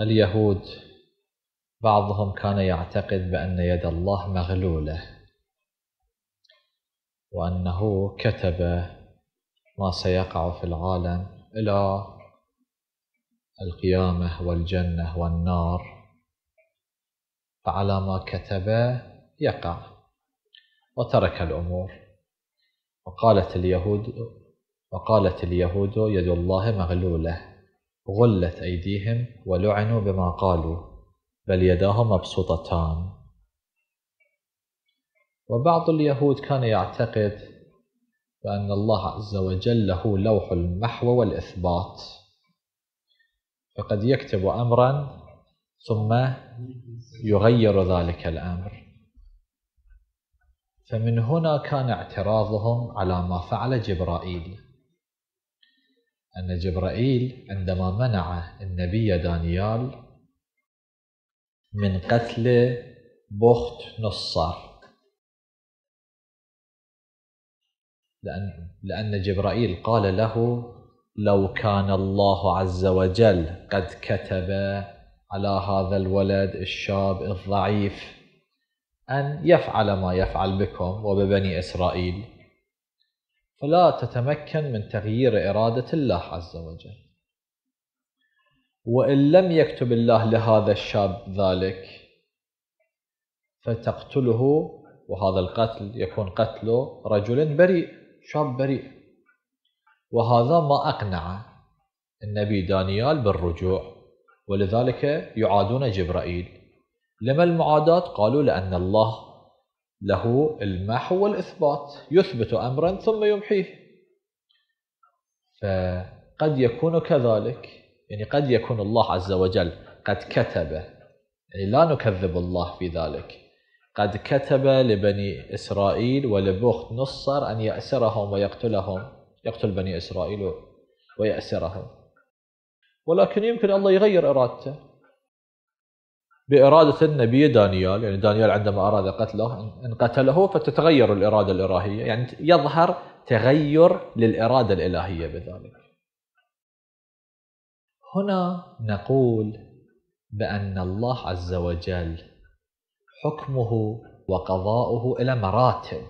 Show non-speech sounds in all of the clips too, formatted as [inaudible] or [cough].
اليهود بعضهم كان يعتقد بأن يد الله مغلولة وأنه كتب ما سيقع في العالم إلى القيامة والجنة والنار فعلى ما كتب يقع وترك الأمور وقالت اليهود وقالت اليهود يد الله مغلولة غلت أيديهم ولعنوا بما قالوا بل يداه مبسوطتان وبعض اليهود كان يعتقد بأن الله عز وجل له لوح المحو والإثبات فقد يكتب أمرا ثم يغير ذلك الأمر فمن هنا كان اعتراضهم على ما فعل جبرائيل أن جبرائيل عندما منع النبي دانيال من قتل بخت نصار لأن, لأن جبرائيل قال له لو كان الله عز وجل قد كتب على هذا الولد الشاب الضعيف أن يفعل ما يفعل بكم وببني إسرائيل فلا تتمكن من تغيير إرادة الله عز وجل وإن لم يكتب الله لهذا الشاب ذلك فتقتله وهذا القتل يكون قتل رجل بريء شاب بريء وهذا ما أقنع النبي دانيال بالرجوع ولذلك يعادون جبرائيل لما المعاداة قالوا لأن الله له المحو والإثبات يثبت أمرا ثم يمحيه فقد يكون كذلك يعني قد يكون الله عز وجل قد كتب يعني لا نكذب الله في ذلك قد كتب لبني إسرائيل ولبخت نصر أن يأسرهم ويقتلهم يقتل بني إسرائيل ويأسرهم ولكن يمكن الله يغير إرادته بإرادة النبي دانيال يعني دانيال عندما أراد قتله إن قتله فتتغير الإرادة الإلهية يعني يظهر تغير للإرادة الإلهية بذلك هنا نقول بأن الله عز وجل حكمه وقضاؤه إلى مراتب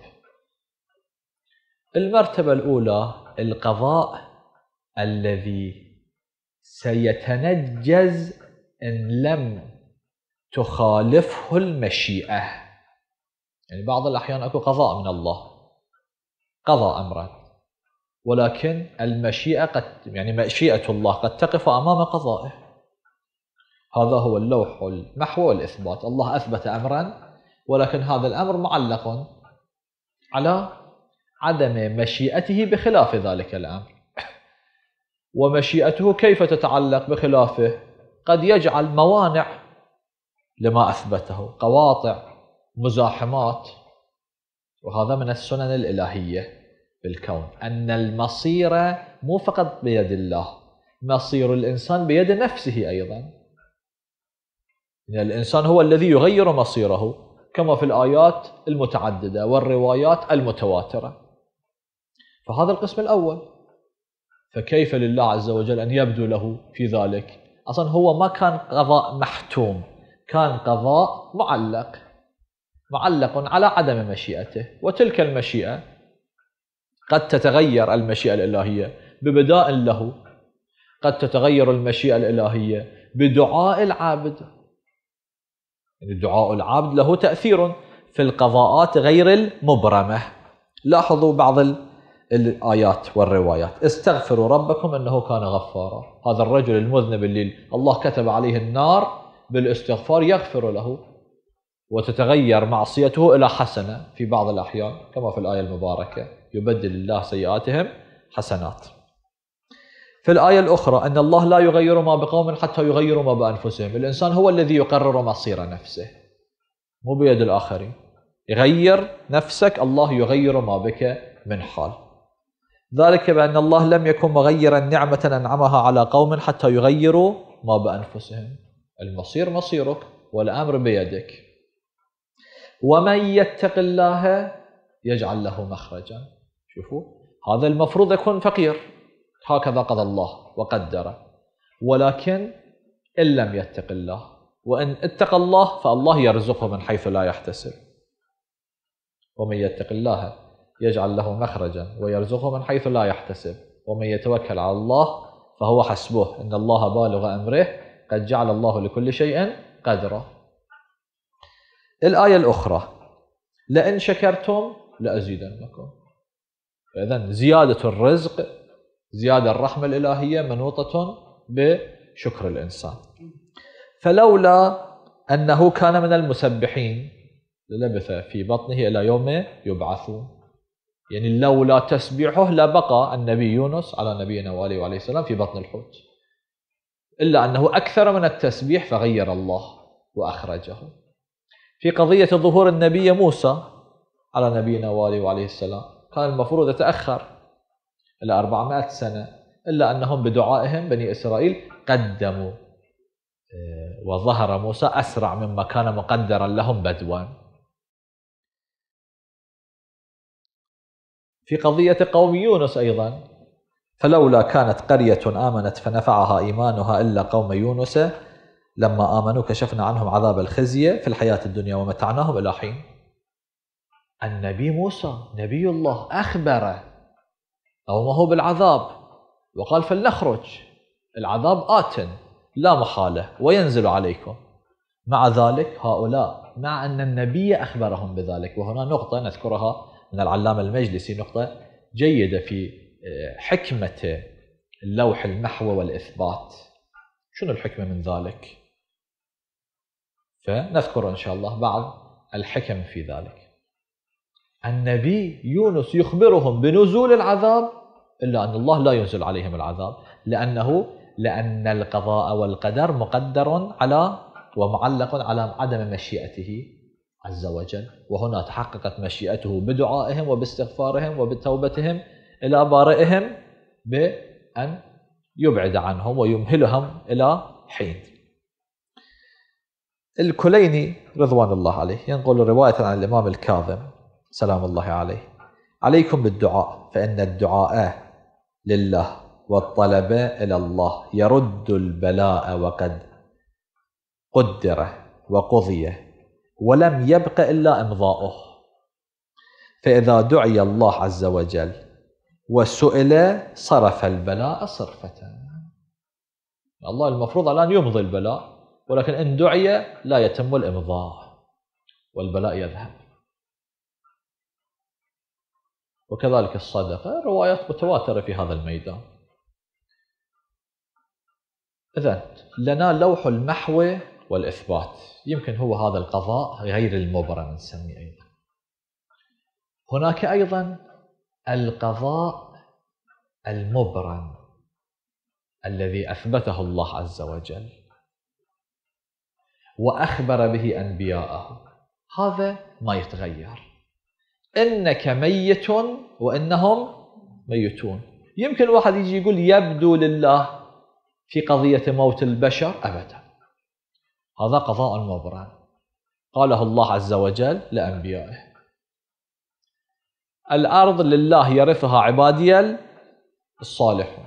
المرتبة الأولى القضاء الذي سيتنجز إن لم تخالفه المشيئة يعني بعض الأحيان أكو قضاء من الله قضى أمرا ولكن المشيئة قد يعني مشيئة الله قد تقف أمام قضائه هذا هو اللوح المحو والإثبات الله أثبت أمرا ولكن هذا الأمر معلق على عدم مشيئته بخلاف ذلك الأمر ومشيئته كيف تتعلق بخلافه قد يجعل موانع لما أثبته قواطع مزاحمات وهذا من السنن الإلهية بالكون أن المصير مو فقط بيد الله مصير الإنسان بيد نفسه أيضا إن يعني الإنسان هو الذي يغير مصيره كما في الآيات المتعددة والروايات المتواترة فهذا القسم الأول فكيف لله عز وجل أن يبدو له في ذلك أصلا هو ما كان قضاء محتوم كان قضاء معلق معلق على عدم مشيئته وتلك المشيئة قد تتغير المشيئة الإلهية ببداء له قد تتغير المشيئة الإلهية بدعاء العابد يعني دعاء العبد له تأثير في القضاءات غير المبرمة لاحظوا بعض الآيات والروايات استغفروا ربكم أنه كان غفارا هذا الرجل المذنب اللي الله كتب عليه النار بالاستغفار يغفر له وتتغير معصيته إلى حسنة في بعض الأحيان كما في الآية المباركة يبدل الله سيئاتهم حسنات في الآية الأخرى أن الله لا يغير ما بقوم حتى يغيروا ما بأنفسهم الإنسان هو الذي يقرر مصير نفسه مو بيد الآخرين غير نفسك الله يغير ما بك من حال ذلك بأن الله لم يكن مغيرا نعمة أنعمها على قوم حتى يغيروا ما بأنفسهم المصير مصيرك والأمر بيدك ومن يتق الله يجعل له مخرجا شوفوا هذا المفروض يكون فقير هكذا قضى الله وقدره ولكن إن لم يتق الله وإن اتقى الله فالله يرزقه من حيث لا يحتسب ومن يتق الله يجعل له مخرجا ويرزقه من حيث لا يحتسب ومن يتوكل على الله فهو حسبه إن الله بالغ أمره قد جعل الله لكل شيء قدرا الآية الأخرى لئن شكرتم لأزيدنكم فإذا زيادة الرزق زيادة الرحمة الإلهية منوطة بشكر الإنسان فلولا أنه كان من المسبحين للبث في بطنه إلى يوم يبعثون يعني لولا تسبيحه لبقى النبي يونس على نبينا وآله وعليه السلام في بطن الحوت إلا أنه أكثر من التسبيح فغير الله وأخرجه في قضية ظهور النبي موسى على نبينا والي عليه السلام كان المفروض يتأخر إلى 400 سنة إلا أنهم بدعائهم بني إسرائيل قدموا آه، وظهر موسى أسرع مما كان مقدرا لهم بدوا في قضية قوم يونس أيضا فلولا كانت قرية آمنت فنفعها إيمانها إلا قوم يونس لما آمنوا كشفنا عنهم عذاب الخزي في الحياة الدنيا ومتعناهم إلى حين النبي موسى نبي الله أخبر قومه بالعذاب وقال فلنخرج العذاب آت لا محالة وينزل عليكم مع ذلك هؤلاء مع أن النبي أخبرهم بذلك وهنا نقطة نذكرها من العلامة المجلسي نقطة جيدة في حكمة اللوح المحو والإثبات شنو الحكمة من ذلك؟ فنذكر إن شاء الله بعض الحكم في ذلك النبي يونس يخبرهم بنزول العذاب إلا أن الله لا ينزل عليهم العذاب لأنه لأن القضاء والقدر مقدر على ومعلق على عدم مشيئته عز وجل وهنا تحققت مشيئته بدعائهم وباستغفارهم وبتوبتهم إلى بارئهم بأن يبعد عنهم ويمهلهم إلى حين الكليني رضوان الله عليه ينقل رواية عن الإمام الكاظم سلام الله عليه عليكم بالدعاء فإن الدعاء لله والطلب إلى الله يرد البلاء وقد قدر وقضي ولم يبق إلا إمضاؤه فإذا دعي الله عز وجل وسئل صرف البلاء صرفة الله المفروض الآن يمضي البلاء ولكن إن دعي لا يتم الإمضاء والبلاء يذهب وكذلك الصدقة روايات متواترة في هذا الميدان إذا لنا لوح المحو والإثبات يمكن هو هذا القضاء غير المبرم نسميه أيضا هناك أيضا القضاء المبرم الذي اثبته الله عز وجل واخبر به انبياءه هذا ما يتغير انك ميت وانهم ميتون يمكن واحد يجي يقول يبدو لله في قضيه موت البشر ابدا هذا قضاء مبرم قاله الله عز وجل لانبيائه الأرض لله يرثها عبادي الصالحون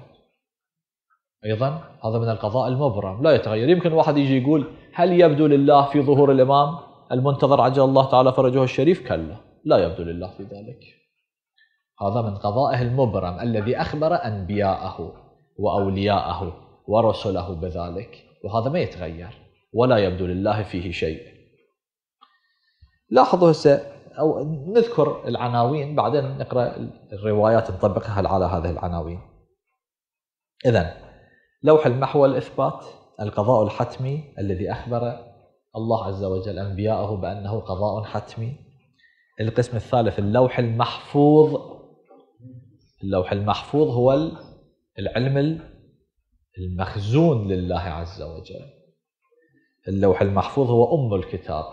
أيضا هذا من القضاء المبرم لا يتغير يمكن واحد يجي يقول هل يبدو لله في ظهور الإمام المنتظر عجل الله تعالى فرجه الشريف كلا لا يبدو لله في ذلك هذا من قضائه المبرم الذي أخبر أنبياءه وأولياءه ورسله بذلك وهذا ما يتغير ولا يبدو لله فيه شيء لاحظوا هسه او نذكر العناوين بعدين نقرا الروايات نطبقها على هذه العناوين. اذا لوح المحو الاثبات القضاء الحتمي الذي اخبر الله عز وجل انبياءه بانه قضاء حتمي. القسم الثالث اللوح المحفوظ اللوح المحفوظ هو العلم المخزون لله عز وجل. اللوح المحفوظ هو ام الكتاب.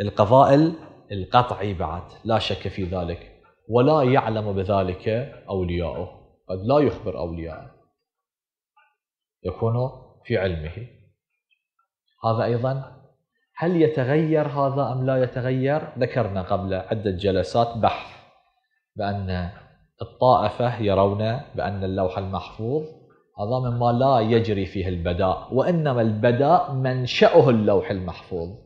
القضاء القطعي بعد لا شك في ذلك ولا يعلم بذلك أولياؤه قد لا يخبر أولياءه يكون في علمه هذا أيضا هل يتغير هذا أم لا يتغير ذكرنا قبل عدة جلسات بحث بأن الطائفة يرون بأن اللوح المحفوظ هذا مما لا يجري فيه البداء وإنما البداء منشأه اللوح المحفوظ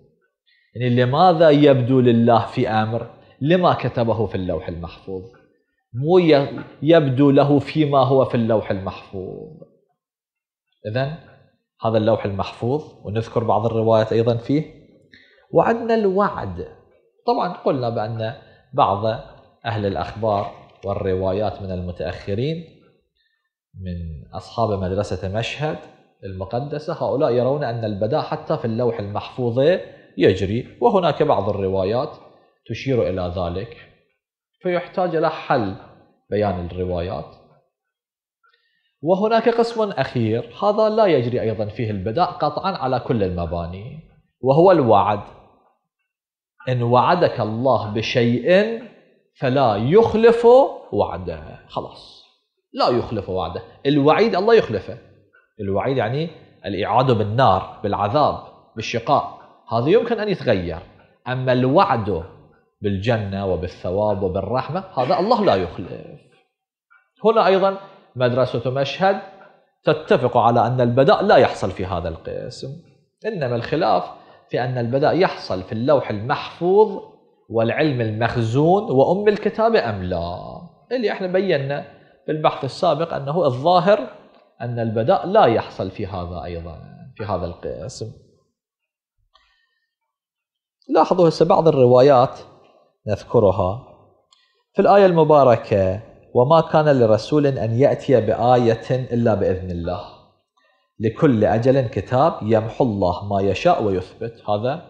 يعني لماذا يبدو لله في امر لما كتبه في اللوح المحفوظ مو يبدو له فيما هو في اللوح المحفوظ اذا هذا اللوح المحفوظ ونذكر بعض الروايات ايضا فيه وعندنا الوعد طبعا قلنا بان بعض اهل الاخبار والروايات من المتاخرين من اصحاب مدرسه مشهد المقدسه هؤلاء يرون ان البداء حتى في اللوح المحفوظ يجري وهناك بعض الروايات تشير إلى ذلك فيحتاج إلى حل بيان الروايات وهناك قسم أخير هذا لا يجري أيضا فيه البداء قطعا على كل المباني وهو الوعد إن وعدك الله بشيء فلا يخلف وعده خلاص لا يخلف وعده الوعيد الله يخلفه الوعيد يعني الإعادة بالنار بالعذاب بالشقاء هذا يمكن أن يتغير أما الوعد بالجنة وبالثواب وبالرحمة هذا الله لا يخلف هنا أيضا مدرسة مشهد تتفق على أن البداء لا يحصل في هذا القسم إنما الخلاف في أن البداء يحصل في اللوح المحفوظ والعلم المخزون وأم الكتاب أم لا اللي احنا بينا في البحث السابق أنه الظاهر أن البداء لا يحصل في هذا أيضا في هذا القسم لاحظوا هسه بعض الروايات نذكرها في الآية المباركة وما كان لرسول أن يأتي بآية إلا بإذن الله لكل أجل كتاب يمحو الله ما يشاء ويثبت هذا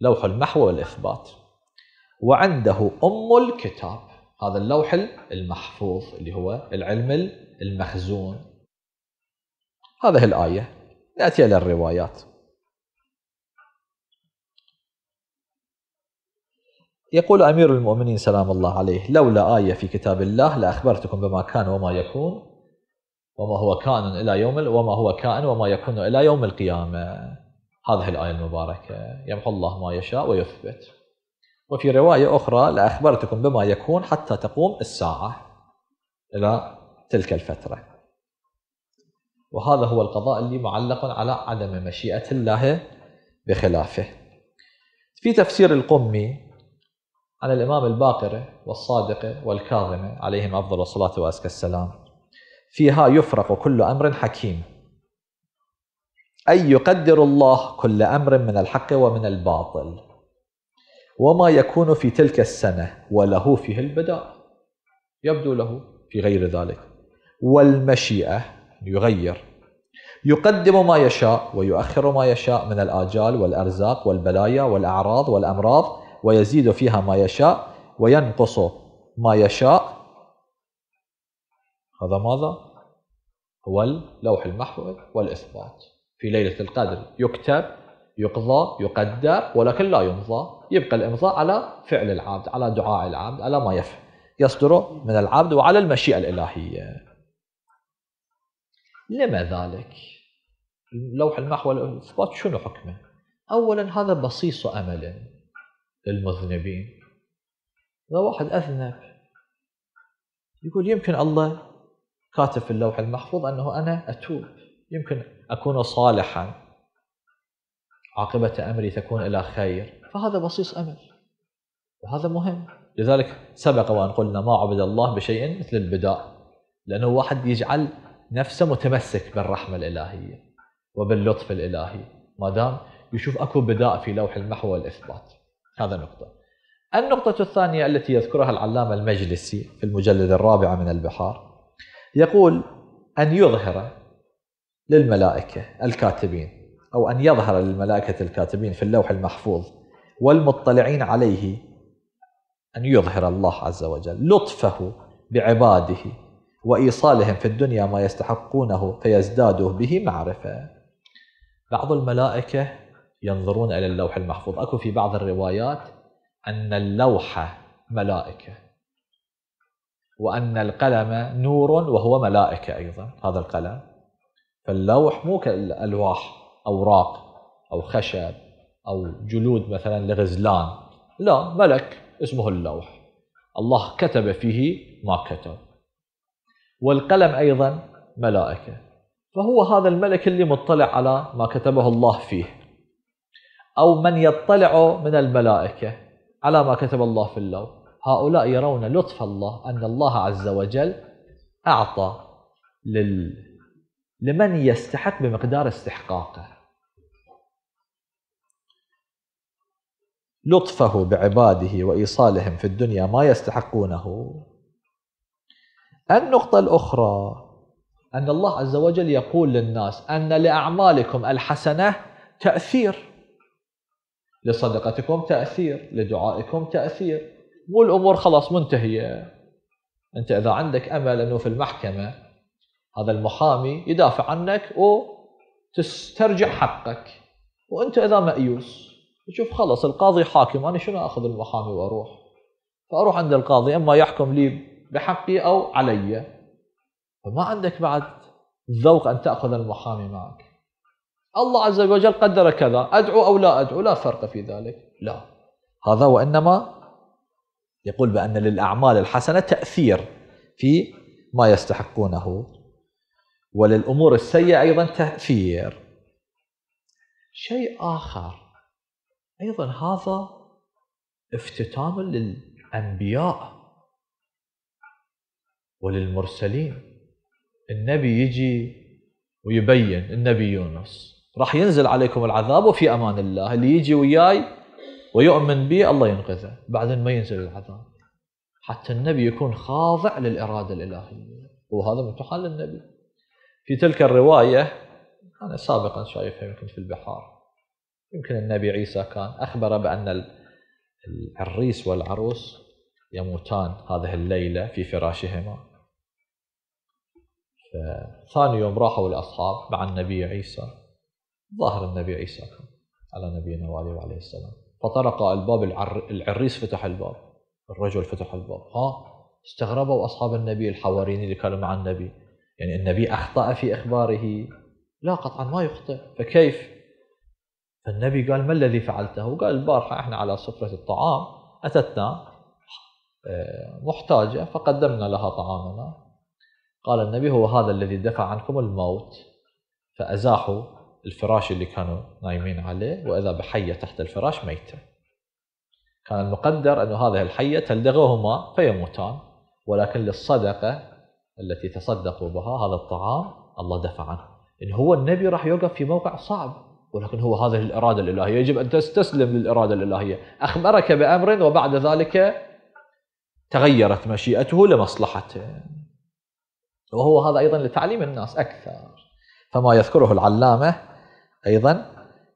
لوح المحو والإثبات وعنده أم الكتاب هذا اللوح المحفوظ اللي هو العلم المخزون هذه الآية نأتي إلى الروايات يقول أمير المؤمنين سلام الله عليه لولا آية في كتاب الله لأخبرتكم بما كان وما يكون وما هو كائن إلى يوم وما هو كائن وما يكون إلى يوم القيامة هذه الآية المباركة يمحو الله ما يشاء ويثبت وفي رواية أخرى لأخبرتكم بما يكون حتى تقوم الساعة إلى تلك الفترة وهذا هو القضاء اللي معلق على عدم مشيئة الله بخلافه في تفسير القمي عن الإمام الباقرة والصادقة والكاظمة عليهم أفضل الصلاة وأزكى السلام فيها يفرق كل أمر حكيم أي يقدر الله كل أمر من الحق ومن الباطل وما يكون في تلك السنة وله فيه البداء يبدو له في غير ذلك والمشيئة يغير يقدم ما يشاء ويؤخر ما يشاء من الآجال والأرزاق والبلايا والأعراض والأمراض ويزيد فيها ما يشاء وينقص ما يشاء هذا ماذا؟ هو اللوح المحفوظ والإثبات في ليلة القدر يكتب يقضى يقدر ولكن لا يمضى يبقى الإمضاء على فعل العبد على دعاء العبد على ما يفعل يصدر من العبد وعلى المشيئة الإلهية لما ذلك؟ اللوح المحور والإثبات شنو حكمه؟ أولا هذا بصيص أمل للمذنبين إذا واحد أذنب يقول يمكن الله كاتب في اللوح المحفوظ أنه أنا أتوب يمكن أكون صالحا عاقبة أمري تكون إلى خير فهذا بصيص أمل وهذا مهم لذلك سبق وأن قلنا ما عبد الله بشيء مثل البداء لأنه واحد يجعل نفسه متمسك بالرحمة الإلهية وباللطف الإلهي ما دام يشوف أكو بداء في لوح المحو والإثبات هذا نقطة النقطة الثانية التي يذكرها العلامة المجلسي في المجلد الرابع من البحار يقول أن يظهر للملائكة الكاتبين أو أن يظهر للملائكة الكاتبين في اللوح المحفوظ والمطلعين عليه أن يظهر الله عز وجل لطفه بعباده وإيصالهم في الدنيا ما يستحقونه فيزدادوا به معرفة بعض الملائكة ينظرون إلى اللوح المحفوظ أكو في بعض الروايات أن اللوحة ملائكة وأن القلم نور وهو ملائكة أيضا هذا القلم فاللوح مو كالألواح أوراق أو خشب أو جلود مثلا لغزلان لا ملك اسمه اللوح الله كتب فيه ما كتب والقلم أيضا ملائكة فهو هذا الملك اللي مطلع على ما كتبه الله فيه أو من يطلع من الملائكة على ما كتب الله في اللوح هؤلاء يرون لطف الله أن الله عز وجل أعطى لل... لمن يستحق بمقدار استحقاقه لطفه بعباده وإيصالهم في الدنيا ما يستحقونه النقطة الأخرى أن الله عز وجل يقول للناس أن لأعمالكم الحسنة تأثير لصدقتكم تأثير لدعائكم تأثير مو الأمور خلاص منتهية أنت إذا عندك أمل أنه في المحكمة هذا المحامي يدافع عنك وتسترجع حقك وأنت إذا مأيوس تشوف خلاص القاضي حاكم أنا شنو أخذ المحامي وأروح فأروح عند القاضي إما يحكم لي بحقي أو علي فما عندك بعد ذوق أن تأخذ المحامي معك الله عز وجل قدر كذا أدعو أو لا أدعو لا فرق في ذلك لا هذا وإنما يقول بأن للأعمال الحسنة تأثير في ما يستحقونه وللأمور السيئة أيضا تأثير شيء آخر أيضا هذا افتتام للأنبياء وللمرسلين النبي يجي ويبين النبي يونس راح ينزل عليكم العذاب وفي امان الله اللي يجي وياي ويؤمن بي الله ينقذه بعدين ما ينزل العذاب حتى النبي يكون خاضع للاراده الالهيه وهذا امتحان للنبي في تلك الروايه انا سابقا شايفها يمكن في البحار يمكن النبي عيسى كان اخبر بان العريس والعروس يموتان هذه الليله في فراشهما فثاني يوم راحوا الاصحاب مع النبي عيسى ظهر النبي عيسى على نبينا وآله وعليه السلام فطرق الباب العر... العريس فتح الباب الرجل فتح الباب ها استغربوا أصحاب النبي الحواريين اللي كانوا مع النبي يعني النبي أخطأ في إخباره لا قطعا ما يخطئ فكيف فالنبي قال ما الذي فعلته قال البارحة إحنا على سفرة الطعام أتتنا آه، محتاجة فقدمنا لها طعامنا قال النبي هو هذا الذي دفع عنكم الموت فأزاحوا الفراش اللي كانوا نايمين عليه واذا بحيه تحت الفراش ميته. كان المقدر ان هذه الحيه تلدغهما فيموتان ولكن للصدقه التي تصدقوا بها هذا الطعام الله دفع عنه. ان هو النبي راح يوقف في موقع صعب ولكن هو هذه الاراده الالهيه يجب ان تستسلم للاراده الالهيه، اخبرك بامر وبعد ذلك تغيرت مشيئته لمصلحته. وهو هذا ايضا لتعليم الناس اكثر. فما يذكره العلامه أيضا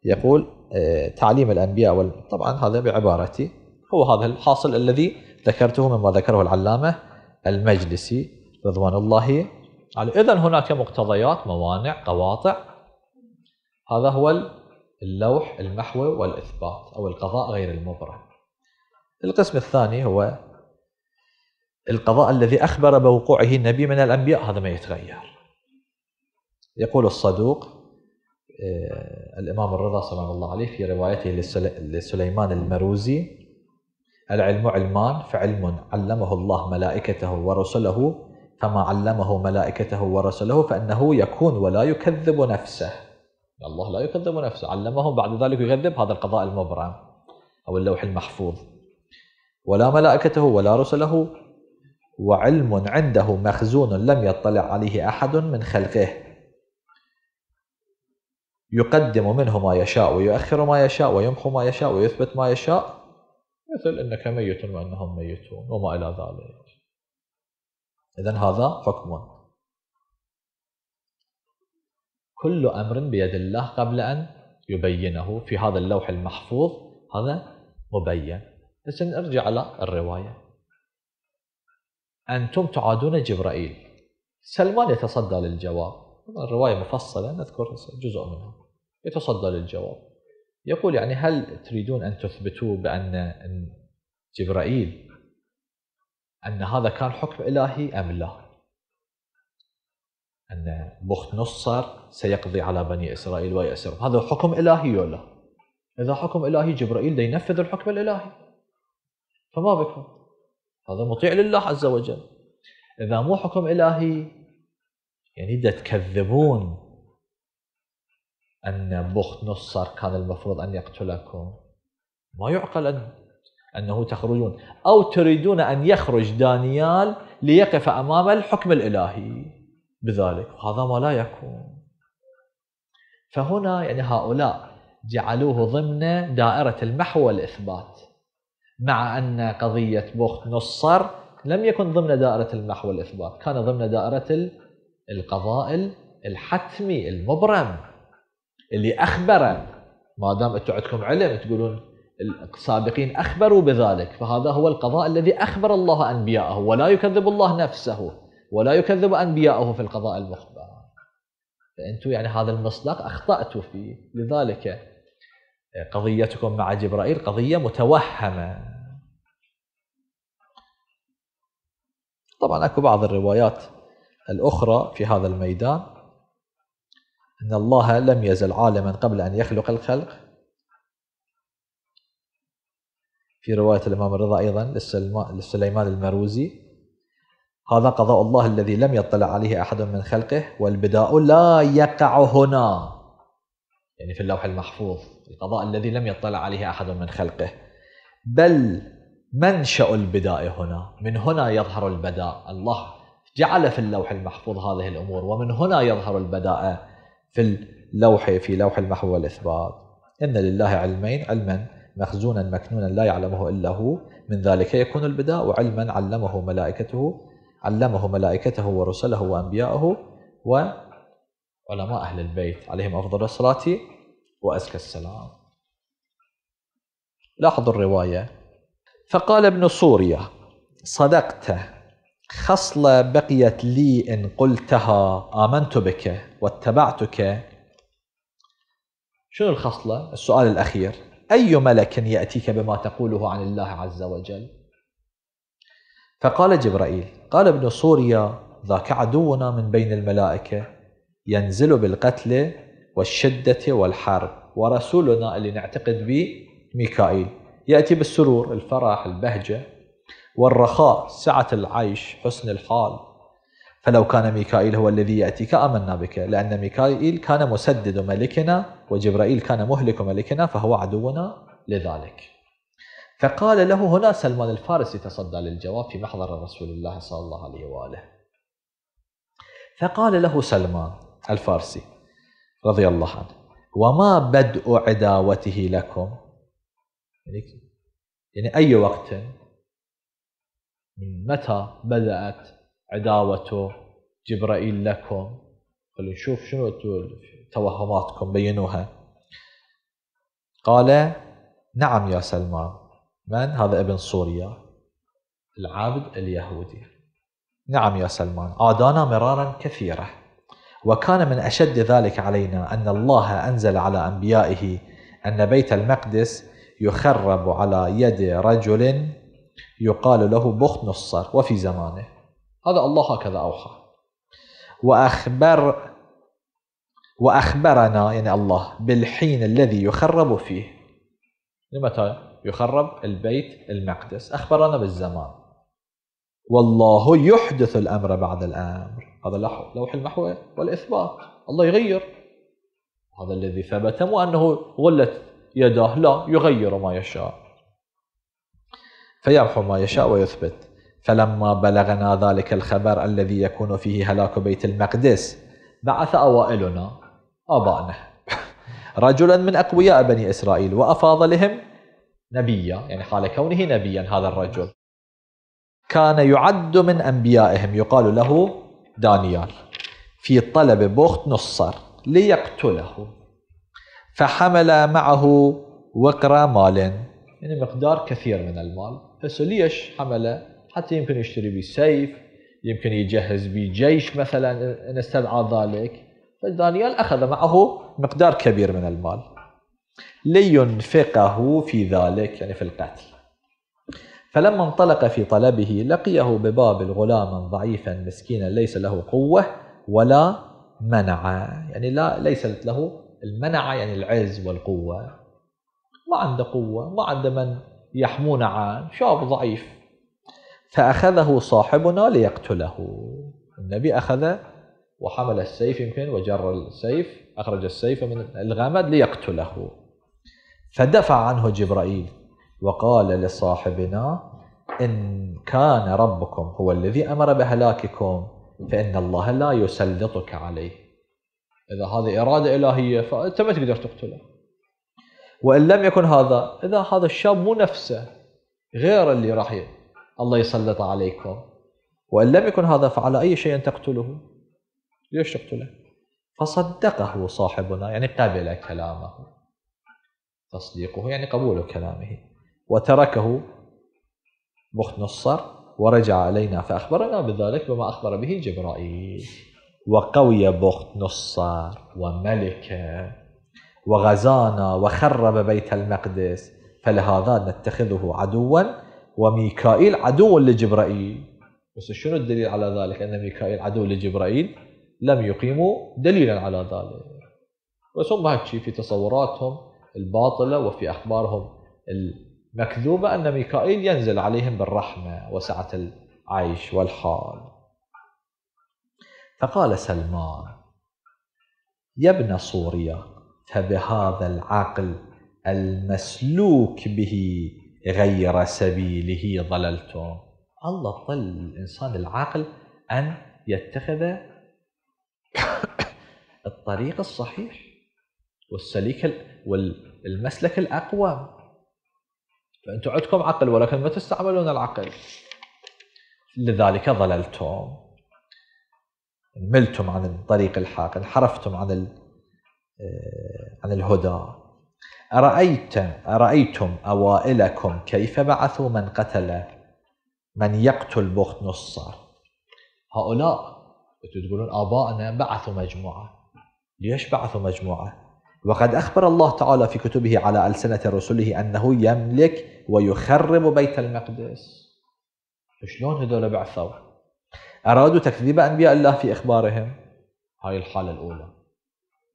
يقول آه، تعليم الأنبياء وال... طبعا هذا بعبارتي هو هذا الحاصل الذي ذكرته مما ذكره العلامة المجلسي رضوان الله عليه إذا هناك مقتضيات موانع قواطع هذا هو اللوح المحو والإثبات أو القضاء غير المبرم القسم الثاني هو القضاء الذي أخبر بوقوعه النبي من الأنبياء هذا ما يتغير يقول الصدوق آه، الإمام الرضا سلام الله عليه في روايته لسليمان المروزي العلم علمان فعلم علمه الله ملائكته ورسله فما علمه ملائكته ورسله فإنه يكون ولا يكذب نفسه الله لا يكذب نفسه علمه بعد ذلك يكذب هذا القضاء المبرم أو اللوح المحفوظ ولا ملائكته ولا رسله وعلم عنده مخزون لم يطلع عليه أحد من خلقه يقدم منه ما يشاء ويؤخر ما يشاء ويمحو ما يشاء ويثبت ما يشاء مثل انك ميت وانهم ميتون وما الى ذلك. اذا هذا حكم. كل امر بيد الله قبل ان يبينه في هذا اللوح المحفوظ هذا مبين. بس نرجع على الروايه. انتم تعادون جبرائيل. سلمان يتصدى للجواب. الرواية مفصلة نذكر جزء منها يتصدى للجواب يقول يعني هل تريدون أن تثبتوا بأن جبرائيل أن هذا كان حكم إلهي أم لا أن بخت نصر سيقضي على بني إسرائيل ويأسرهم هذا حكم إلهي ولا إذا حكم إلهي جبرائيل ينفذ الحكم الإلهي فما بكم هذا مطيع لله عز وجل إذا مو حكم إلهي يعني إذا تكذبون أن بخت نصر كان المفروض أن يقتلكم ما يعقل أن أنه تخرجون أو تريدون أن يخرج دانيال ليقف أمام الحكم الإلهي بذلك هذا ما لا يكون فهنا يعني هؤلاء جعلوه ضمن دائرة المحو والإثبات مع أن قضية بخت نصر لم يكن ضمن دائرة المحو والإثبات كان ضمن دائرة القضاء الحتمي المبرم اللي أخبره ما دام أنتم عندكم علم تقولون السابقين أخبروا بذلك فهذا هو القضاء الذي أخبر الله أنبياءه ولا يكذب الله نفسه ولا يكذب أنبياءه في القضاء المخبر فأنتم يعني هذا المصداق أخطأتوا فيه لذلك آه، قضيتكم مع جبرائيل قضية متوهمة طبعا اكو بعض الروايات الأخرى في هذا الميدان أن الله لم يزل عالما قبل أن يخلق الخلق في رواية الإمام الرضا أيضا لسليمان المروزي هذا قضاء الله الذي لم يطلع عليه أحد من خلقه والبداء لا يقع هنا يعني في اللوح المحفوظ القضاء الذي لم يطلع عليه أحد من خلقه بل منشأ البداء هنا من هنا يظهر البداء الله جعل في اللوح المحفوظ هذه الأمور ومن هنا يظهر البداءة في اللوح في لوح المحفوظ والإثبات إن لله علمين علما مخزونا مكنونا لا يعلمه إلا هو من ذلك يكون البداء وعلما علمه ملائكته علمه ملائكته ورسله وأنبياءه وعلماء أهل البيت عليهم أفضل الصلاة وأزكى السلام لاحظوا الرواية فقال ابن سوريا صدقت خصلة بقيت لي إن قلتها آمنت بك واتبعتك شنو الخصلة؟ السؤال الأخير أي ملك يأتيك بما تقوله عن الله عز وجل؟ فقال جبرائيل قال ابن سوريا ذاك عدونا من بين الملائكة ينزل بالقتل والشدة والحرب ورسولنا اللي نعتقد به ميكائيل يأتي بالسرور الفرح البهجة والرخاء سعة العيش حسن الحال فلو كان ميكائيل هو الذي يأتيك آمنا بك لأن ميكائيل كان مسدد ملكنا وجبرائيل كان مهلك ملكنا فهو عدونا لذلك فقال له هنا سلمان الفارسي تصدى للجواب في محضر رسول الله صلى الله عليه وآله فقال له سلمان الفارسي رضي الله عنه وما بدء عداوته لكم يعني, يعني أي وقت من متى بدأت عداوته جبرائيل لكم خلينا نشوف شنو توهماتكم بينوها قال نعم يا سلمان من هذا ابن سوريا العبد اليهودي نعم يا سلمان آدانا مرارا كثيرة وكان من أشد ذلك علينا أن الله أنزل على أنبيائه أن بيت المقدس يخرب على يد رجل يقال له بخت نصر وفي زمانه هذا الله هكذا أوحى وأخبر وأخبرنا يعني الله بالحين الذي يخرب فيه لمتى يخرب البيت المقدس أخبرنا بالزمان والله يحدث الأمر بعد الأمر هذا لوح المحو والإثبات الله يغير هذا الذي ثبت مو أنه غلت يداه لا يغير ما يشاء فيرفع ما يشاء ويثبت فلما بلغنا ذلك الخبر الذي يكون فيه هلاك بيت المقدس بعث أوائلنا أبانا [laughs] رجلا من أقوياء بني إسرائيل وأفاض لهم نبيا يعني حال كونه نبيا هذا الرجل كان يعد من أنبيائهم يقال له دانيال في طلب بوخت نصر ليقتله فحمل معه وقر مال يعني مقدار كثير من المال بس ليش حمله حتى يمكن يشتري به سيف يمكن يجهز به جيش مثلا ان استدعى ذلك فدانيال اخذ معه مقدار كبير من المال لينفقه في ذلك يعني في القتل فلما انطلق في طلبه لقيه ببابل غلاما ضعيفا مسكينا ليس له قوه ولا منعه يعني لا ليست له المنعه يعني العز والقوه ما عنده قوه ما عنده من يحمون عن شاب ضعيف فأخذه صاحبنا ليقتله النبي أخذ وحمل السيف يمكن وجر السيف أخرج السيف من الغمد ليقتله فدفع عنه جبرائيل وقال لصاحبنا إن كان ربكم هو الذي أمر بهلاككم فإن الله لا يسلطك عليه إذا هذه إرادة إلهية فأنت ما تقدر تقتله وإن لم يكن هذا إذا هذا الشاب مو نفسه غير اللي راح الله يسلط عليكم وإن لم يكن هذا فعلى أي شيء تقتله ليش تقتله فصدقه صاحبنا يعني قبل كلامه تصديقه يعني قبول كلامه وتركه نصر ورجع علينا فأخبرنا بذلك بما أخبر به جبرائيل وقوي بخت نصر وملكه وغزانا وخرب بيت المقدس فلهذا نتخذه عدوا وميكائيل عدو لجبرائيل بس شنو الدليل على ذلك أن ميكائيل عدو لجبرائيل لم يقيموا دليلا على ذلك بس هم هكي في تصوراتهم الباطلة وفي أخبارهم المكذوبة أن ميكائيل ينزل عليهم بالرحمة وسعة العيش والحال فقال سلمان يا ابن سوريا فبهذا العقل المسلوك به غير سبيله ضللتم الله طل الإنسان العاقل أن يتخذ [coughs] الطريق الصحيح والسليك والمسلك الأقوى فأنتم عندكم عقل ولكن ما تستعملون العقل لذلك ضللتم ملتم عن الطريق الحق انحرفتم عن آه، عن الهدى أرأيت أرأيتم أوائلكم كيف بعثوا من قتل من يقتل بخت نصر هؤلاء أنتم تقولون آبائنا بعثوا مجموعة ليش بعثوا مجموعة وقد أخبر الله تعالى في كتبه على ألسنة رسله أنه يملك ويخرب بيت المقدس شلون هذول بعثوا أرادوا تكذيب أنبياء الله في إخبارهم هاي الحالة الأولى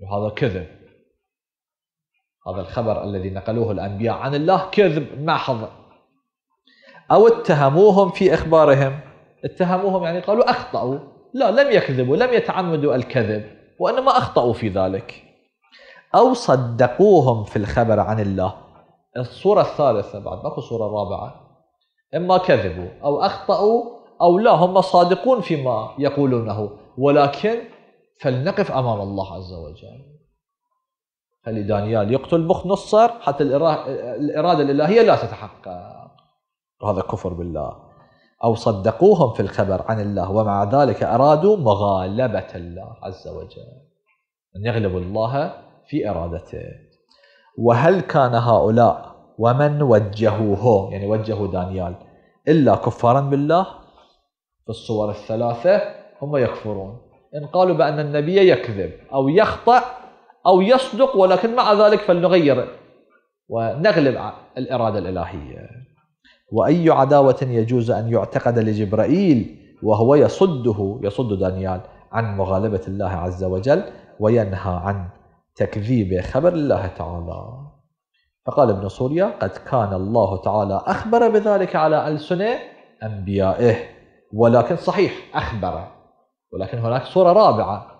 وهذا كذب هذا الخبر الذي نقلوه الأنبياء عن الله كذب محض أو اتهموهم في إخبارهم اتهموهم يعني قالوا أخطأوا لا لم يكذبوا لم يتعمدوا الكذب وإنما أخطأوا في ذلك أو صدقوهم في الخبر عن الله الصورة الثالثة بعد ماكو صورة رابعة إما كذبوا أو أخطأوا أو لا هم صادقون فيما يقولونه ولكن فلنقف امام الله عز وجل خلي دانيال يقتل نصر حتى الاراده الالهيه لا تتحقق هذا كفر بالله او صدقوهم في الخبر عن الله ومع ذلك ارادوا مغالبه الله عز وجل ان يغلبوا الله في ارادته وهل كان هؤلاء ومن وجهوه يعني وجهوا دانيال الا كفارا بالله في الصور الثلاثه هم يكفرون إن قالوا بأن النبي يكذب أو يخطأ أو يصدق ولكن مع ذلك فلنغير ونغلب الإرادة الإلهية وأي عداوة يجوز أن يعتقد لجبرائيل وهو يصده يصد دانيال عن مغالبة الله عز وجل وينهى عن تكذيب خبر الله تعالى فقال ابن سوريا قد كان الله تعالى أخبر بذلك على ألسنة أنبيائه ولكن صحيح أخبر ولكن هناك صورة رابعة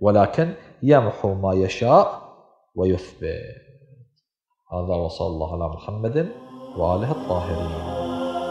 ولكن يمحو ما يشاء ويثبت هذا وصلى الله على محمد وآله الطاهرين